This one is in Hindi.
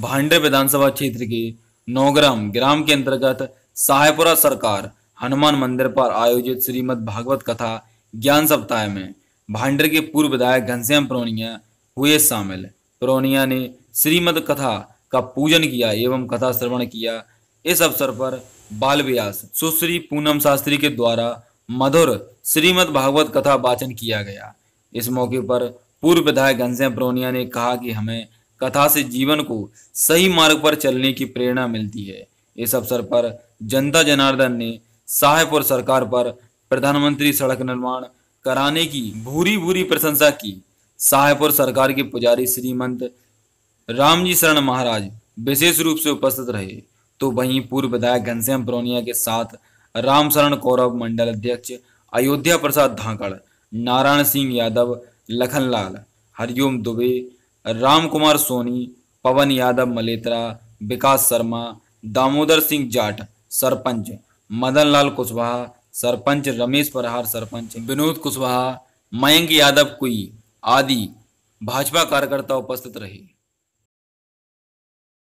भांडे विधानसभा क्षेत्र के नौग्राम ग्राम के अंतर्गत साहेपुरा सरकार हनुमान मंदिर पर आयोजित श्रीमद भागवत कथा ज्ञान सप्ताह में भांडर के पूर्व विधायक घनश्याम प्रोनिया हुए शामिल प्रोनिया ने श्रीमद कथा का पूजन किया एवं कथा श्रवण किया इस अवसर पर बाल व्यास सुश्री पूनम शास्त्री के द्वारा मधुर श्रीमद भागवत कथा वाचन किया गया इस मौके पर पूर्व विधायक घनश्याम प्रोनिया ने कहा कि हमें कथा से जीवन को सही मार्ग पर चलने की प्रेरणा मिलती है इस अवसर पर जनता जनार्दन ने साहेबपुर सरकार पर प्रधानमंत्री सड़क निर्माण कराने की भूरी भूरी प्रशंसा की साहेबपुर सरकार के पुजारी श्रीमंत रामजी शरण महाराज विशेष रूप से उपस्थित रहे तो वहीं पूर्व विधायक घनश्याम प्रोनिया के साथ राम शरण कौरव मंडल अध्यक्ष अयोध्या प्रसाद धाकड़ नारायण सिंह यादव लखनलाल हरिओम दुबे राम कुमार सोनी पवन यादव मलेत्रा विकास शर्मा दामोदर सिंह जाट सरपंच मदन लाल कुशवाहा सरपंच रमेश परहार सरपंच विनोद कुशवाहा मयंक यादव कुई आदि भाजपा कार्यकर्ता उपस्थित रहे